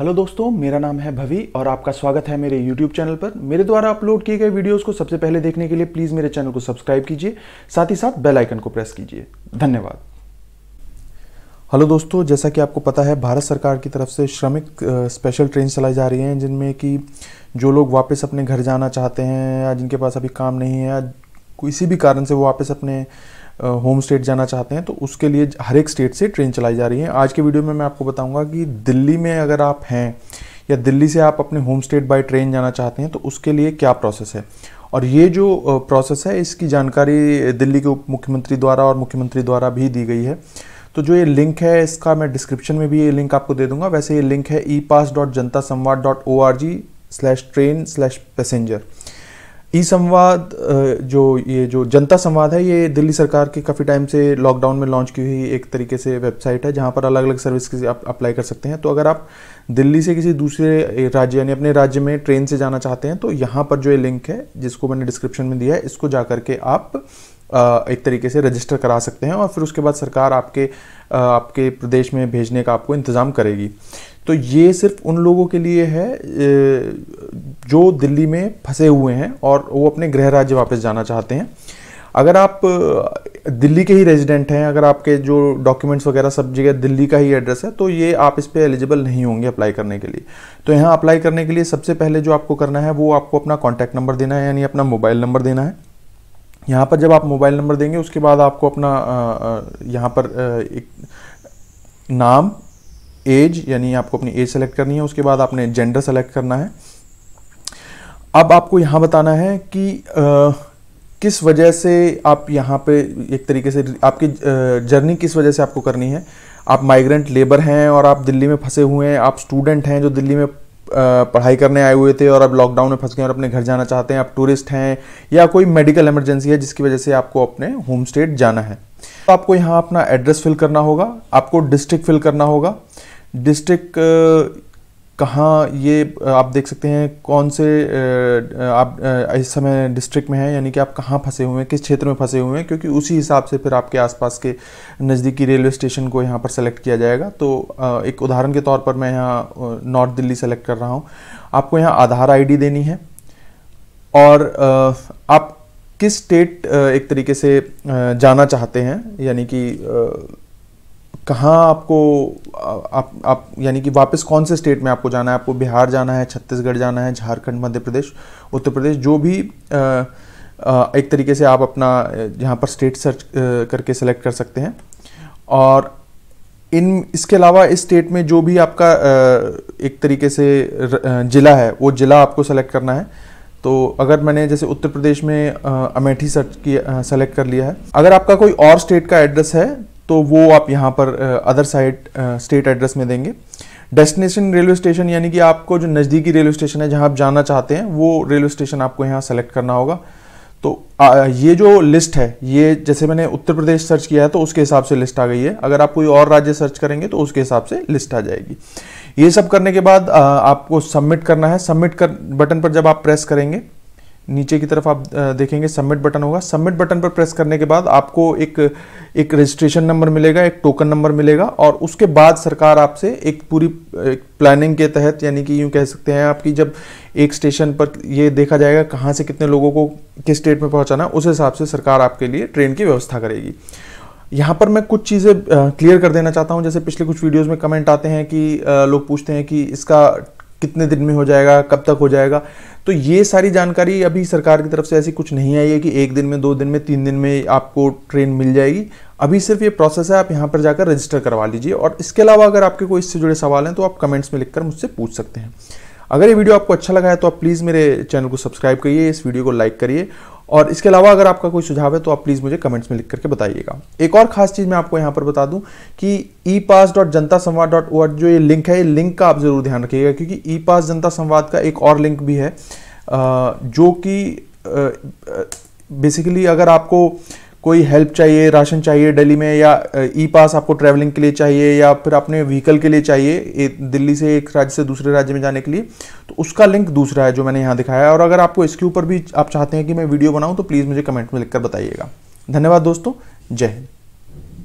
hello दोस्तों मेरा नाम है भवी और आपका स्वागत है मेरे यूट्यूब चैनल पर मेरे द्वारा अपलोड किए गए वीडियोस को सबसे पहले देखने के लिए प्लीज़ मेरे चैनल को सब्सक्राइब कीजिए साथ ही साथ बेल आइकन को प्रेस कीजिए धन्यवाद हेलो दोस्तों जैसा कि आपको पता है भारत सरकार की तरफ से श्रमिक स्पेशल ट्रेन चलाई जा रही हैं जिनमें कि जो लोग वापस अपने घर जाना चाहते हैं या जिनके पास अभी काम नहीं है या किसी भी कारण से वो वापस अपने होम स्टेट जाना चाहते हैं तो उसके लिए हर एक स्टेट से ट्रेन चलाई जा रही है आज के वीडियो में मैं आपको बताऊंगा कि दिल्ली में अगर आप हैं या दिल्ली से आप अपने होम स्टेट बाय ट्रेन जाना चाहते हैं तो उसके लिए क्या प्रोसेस है और ये जो प्रोसेस है इसकी जानकारी दिल्ली के उप मुख्यमंत्री द्वारा और मुख्यमंत्री द्वारा भी दी गई है तो जो ये लिंक है इसका मैं डिस्क्रिप्शन में भी ये लिंक आपको दे दूंगा वैसे ये लिंक है ई पास dot Janta Samvad dot O R G slash train slash passenger E Samvad जो ये जो जनता संवाद है ये दिल्ली सरकार की काफ़ी टाइम से लॉकडाउन में लॉन्च की हुई एक तरीके से वेबसाइट है जहाँ पर अलग अलग सर्विस की आप अप्लाई कर सकते हैं तो अगर आप दिल्ली से किसी दूसरे राज्य यानी अपने राज्य में ट्रेन से जाना चाहते हैं तो यहाँ पर जो ये लिंक है जिसको मैंने डिस्क्रिप्शन में दिया है इसको जा करके आप एक तरीके से रजिस्टर करा सकते हैं और फिर उसके बाद सरकार आपके आपके प्रदेश में भेजने का आपको इंतज़ाम करेगी तो ये सिर्फ उन लोगों के लिए है जो दिल्ली में फंसे हुए हैं और वो अपने गृह राज्य वापस जाना चाहते हैं अगर आप दिल्ली के ही रेजिडेंट हैं अगर आपके जो डॉक्यूमेंट्स वगैरह सब जगह दिल्ली का ही एड्रेस है तो ये आप इस पर एलिजिबल नहीं होंगे अप्लाई करने के लिए तो यहाँ अप्लाई करने के लिए सबसे पहले जो आपको करना है वो आपको अपना कॉन्टैक्ट नंबर देना है यानी अपना मोबाइल नंबर देना है यहाँ पर जब आप मोबाइल नंबर देंगे उसके बाद आपको अपना यहाँ पर एक नाम एज यानी आपको अपनी एज सेलेक्ट करनी है उसके बाद आपने जेंडर सेलेक्ट करना है अब आपको यहाँ बताना है कि आ, किस वजह से आप यहाँ पे एक तरीके से आपकी जर्नी किस वजह से आपको करनी है आप माइग्रेंट लेबर हैं और आप दिल्ली में फंसे हुए हैं आप स्टूडेंट हैं जो दिल्ली में पढ़ाई करने आए हुए थे और अब लॉकडाउन में फंस गए और अपने घर जाना चाहते हैं आप टूरिस्ट हैं या कोई मेडिकल इमरजेंसी है जिसकी वजह से आपको अपने होम स्टेट जाना है तो आपको यहाँ अपना एड्रेस फिल करना होगा आपको डिस्ट्रिक्ट फिल करना होगा डिस्ट्रिक्ट uh, कहाँ ये uh, आप देख सकते हैं कौन से uh, आप इस समय डिस्ट्रिक्ट में हैं यानी कि आप कहाँ फंसे हुए हैं किस क्षेत्र में फंसे हुए हैं क्योंकि उसी हिसाब से फिर आपके आसपास के नज़दीकी रेलवे स्टेशन को यहाँ पर सेलेक्ट किया जाएगा तो एक उदाहरण के तौर पर मैं यहाँ नॉर्थ दिल्ली सेलेक्ट कर रहा हूँ आपको यहाँ आधार आई देनी है और आप किस स्टेट एक तरीके से जाना चाहते हैं यानी कि कहाँ आपको आप आप यानी कि वापस कौन से स्टेट में आपको जाना है आपको बिहार जाना है छत्तीसगढ़ जाना है झारखंड मध्य प्रदेश उत्तर प्रदेश जो भी आ, आ, एक तरीके से आप अपना यहाँ पर स्टेट सर्च करके सेलेक्ट कर सकते हैं और इन इसके अलावा इस स्टेट में जो भी आपका एक तरीके से ज़िला है वो ज़िला आपको सेलेक्ट करना है तो अगर मैंने जैसे उत्तर प्रदेश में अमेठी सर्च किया सेलेक्ट कर लिया है अगर आपका कोई और स्टेट का एड्रेस है तो वो आप यहाँ पर अदर साइड स्टेट एड्रेस में देंगे डेस्टिनेशन रेलवे स्टेशन यानी कि आपको जो नज़दीकी रेलवे स्टेशन है जहाँ आप जाना चाहते हैं वो रेलवे स्टेशन आपको यहाँ सेलेक्ट करना होगा तो आ, ये जो लिस्ट है ये जैसे मैंने उत्तर प्रदेश सर्च किया है तो उसके हिसाब से लिस्ट आ गई है अगर आप कोई और राज्य सर्च करेंगे तो उसके हिसाब से लिस्ट आ जाएगी ये सब करने के बाद आ, आपको सबमिट करना है सबमिट कर बटन पर जब आप प्रेस करेंगे नीचे की तरफ आप देखेंगे सबमिट बटन होगा सबमिट बटन पर प्रेस करने के बाद आपको एक एक रजिस्ट्रेशन नंबर मिलेगा एक टोकन नंबर मिलेगा और उसके बाद सरकार आपसे एक पूरी एक प्लानिंग के तहत यानी कि यूँ कह सकते हैं आपकी जब एक स्टेशन पर ये देखा जाएगा कहाँ से कितने लोगों को किस स्टेट में पहुँचाना उस हिसाब से सरकार आपके लिए ट्रेन की व्यवस्था करेगी यहाँ पर मैं कुछ चीज़ें क्लियर कर देना चाहता हूँ जैसे पिछले कुछ वीडियोस में कमेंट आते हैं कि लोग पूछते हैं कि इसका कितने दिन में हो जाएगा कब तक हो जाएगा तो ये सारी जानकारी अभी सरकार की तरफ से ऐसी कुछ नहीं आई है कि एक दिन में दो दिन में तीन दिन में आपको ट्रेन मिल जाएगी अभी सिर्फ ये प्रोसेस है आप यहाँ पर जाकर रजिस्टर करवा लीजिए और इसके अलावा अगर आपके कोई इससे जुड़े सवाल हैं तो आप कमेंट्स में लिखकर मुझसे पूछ सकते हैं अगर ये वीडियो आपको अच्छा लगा है तो आप प्लीज़ मेरे चैनल को सब्सक्राइब करिए इस वीडियो को लाइक करिए और इसके अलावा अगर आपका कोई सुझाव है तो आप प्लीज़ मुझे कमेंट्स में लिख करके बताइएगा एक और खास चीज़ मैं आपको यहाँ पर बता दूँ कि ई पास डॉट जनता संवाद डॉट ओ जो ये लिंक है ये लिंक का आप ज़रूर ध्यान रखिएगा क्योंकि ई पास जनता संवाद का एक और लिंक भी है जो कि बेसिकली अगर आपको कोई हेल्प चाहिए राशन चाहिए दिल्ली में या ई पास आपको ट्रैवलिंग के लिए चाहिए या फिर आपने व्हीकल के लिए चाहिए दिल्ली से एक राज्य से दूसरे राज्य में जाने के लिए तो उसका लिंक दूसरा है जो मैंने यहाँ दिखाया है और अगर आपको इसके ऊपर भी आप चाहते हैं कि मैं वीडियो बनाऊँ तो प्लीज़ मुझे कमेंट में लिखकर बताइएगा धन्यवाद दोस्तों जय हिंद